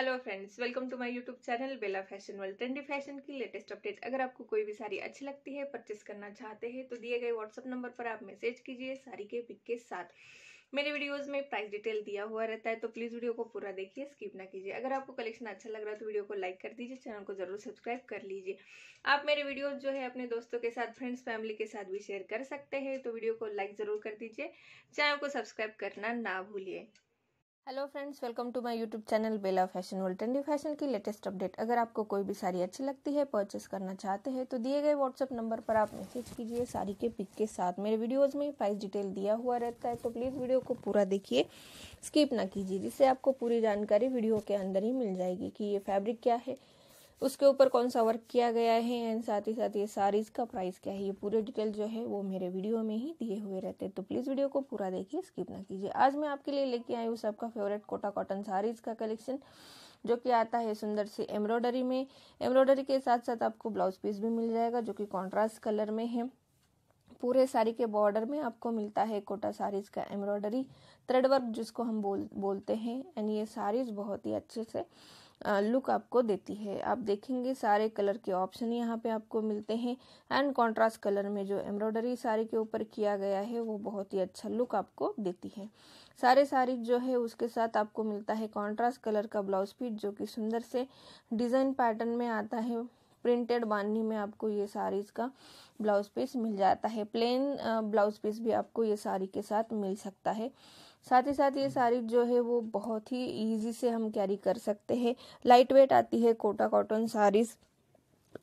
hello friends welcome to my YouTube channel Bella fashion world trendy fashion की latest update अगर आपको कोई भी साड़ी अच्छी लगती है परचेस करना चाहते हैं तो दिए गए व्हाट्सअप नंबर पर आप मैसेज कीजिए साड़ी के पिक के साथ मेरे वीडियोस में प्राइस डिटेल दिया हुआ रहता है तो प्लीज़ वीडियो को पूरा देखिए स्किप ना कीजिए अगर आपको कलेक्शन अच्छा लग रहा है तो वीडियो को लाइक कर दीजिए चैनल को जरूर सब्सक्राइब कर लीजिए आप मेरे वीडियोस जो है अपने दोस्तों के साथ फ्रेंड्स फैमिली के साथ भी शेयर कर सकते हैं तो वीडियो को लाइक ज़रूर कर दीजिए चैनल को सब्सक्राइब करना ना भूलिए hello friends welcome to my YouTube channel Bella fashion world trendy fashion की लेटेस्ट अपडेट अगर आपको कोई भी साड़ी अच्छी लगती है परचेस करना चाहते हैं तो दिए गए व्हाट्सअप नंबर पर आप मैसेज कीजिए साड़ी के पिक के साथ मेरे वीडियोस में प्राइस डिटेल दिया हुआ रहता है तो प्लीज़ वीडियो को पूरा देखिए स्किप ना कीजिए जिससे आपको पूरी जानकारी वीडियो के अंदर ही मिल जाएगी कि ये फैब्रिक क्या है उसके ऊपर कौन सा वर्क किया गया है एंड साथ ही साथ ये साड़ीज का प्राइस क्या है ये पूरे डिटेल जो है वो मेरे वीडियो में ही दिए हुए रहते हैं तो प्लीज़ वीडियो को पूरा देखिए स्किप ना कीजिए आज मैं आपके लिए लेके आई हूँ सबका फेवरेट कोटा कॉटन साड़ीज का कलेक्शन जो कि आता है सुंदर से एम्ब्रॉयडरी में एम्ब्रॉयडरी के साथ साथ आपको ब्लाउज पीस भी मिल जाएगा जो कि कॉन्ट्रास्ट कलर में है पूरे साड़ी के बॉर्डर में आपको मिलता है कोटा साड़ीज का एम्ब्रॉयडरी थ्रेड वर्क जिसको हम बोल बोलते हैं एंड ये साड़ीज बहुत ही अच्छे से लुक आपको देती है आप देखेंगे सारे कलर के ऑप्शन यहाँ पे आपको मिलते हैं एंड कॉन्ट्रास्ट कलर में जो एम्ब्रॉयडरी साड़ी के ऊपर किया गया है वो बहुत ही अच्छा लुक आपको देती है सारे साड़ी जो है उसके साथ आपको मिलता है कॉन्ट्रास्ट कलर का ब्लाउज पीट जो कि सुंदर से डिजाइन पैटर्न में आता है प्रिंटेड बांधनी में आपको ये साड़ीज का ब्लाउज पीस मिल जाता है प्लेन ब्लाउज पीस भी आपको ये साड़ी के साथ मिल सकता है साथ ही साथ ये साड़ी जो है वो बहुत ही इजी से हम कैरी कर सकते हैं लाइट वेट आती है कोटा कॉटन साड़ीज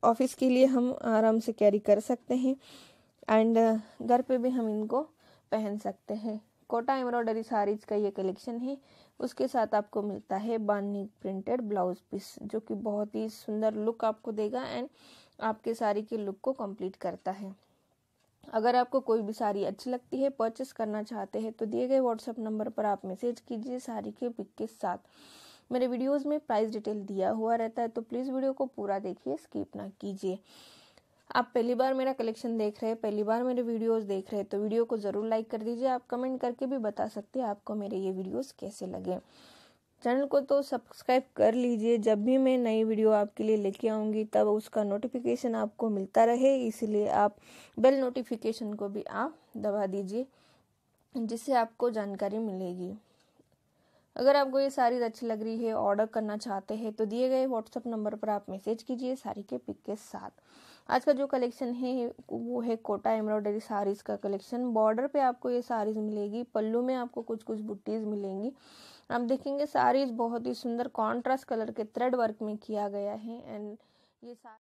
ऑफिस के लिए हम आराम से कैरी कर सकते हैं एंड घर पे भी हम इनको पहन सकते हैं कोटा एम्ब्रॉयडरी साड़ीज का ये कलेक्शन है उसके साथ आपको मिलता है बानी प्रिंटेड ब्लाउज पीस जो कि बहुत ही सुंदर लुक आपको देगा एंड आपके साड़ी के लुक को कंप्लीट करता है अगर आपको कोई भी साड़ी अच्छी लगती है परचेस करना चाहते हैं तो दिए गए व्हाट्सएप नंबर पर आप मैसेज कीजिए साड़ी के पिक के साथ मेरे वीडियोस में प्राइस डिटेल दिया हुआ रहता है तो प्लीज़ वीडियो को पूरा देखिए स्किप ना कीजिए आप पहली बार मेरा कलेक्शन देख रहे हैं पहली बार मेरे वीडियोस देख रहे हैं तो वीडियो को ज़रूर लाइक कर दीजिए आप कमेंट करके भी बता सकते हैं आपको मेरे ये वीडियोस कैसे लगे चैनल को तो सब्सक्राइब कर लीजिए जब भी मैं नई वीडियो आपके लिए लेके आऊँगी तब उसका नोटिफिकेशन आपको मिलता रहे इसीलिए आप बेल नोटिफिकेशन को भी आप दबा दीजिए जिससे आपको जानकारी मिलेगी अगर आपको ये सारी अच्छी लग रही है ऑर्डर करना चाहते हैं तो दिए गए व्हाट्सअप नंबर पर आप मैसेज कीजिए साड़ी के पिक के साथ आज का जो कलेक्शन है वो है कोटा एम्ब्रॉयडरी साड़ीज़ का कलेक्शन बॉर्डर पे आपको ये साड़ीज़ मिलेगी पल्लू में आपको कुछ कुछ बुट्टीज़ मिलेंगी आप देखेंगे साड़ीज़ बहुत ही सुंदर कॉन्ट्रास्ट कलर के थ्रेड वर्क में किया गया है एंड ये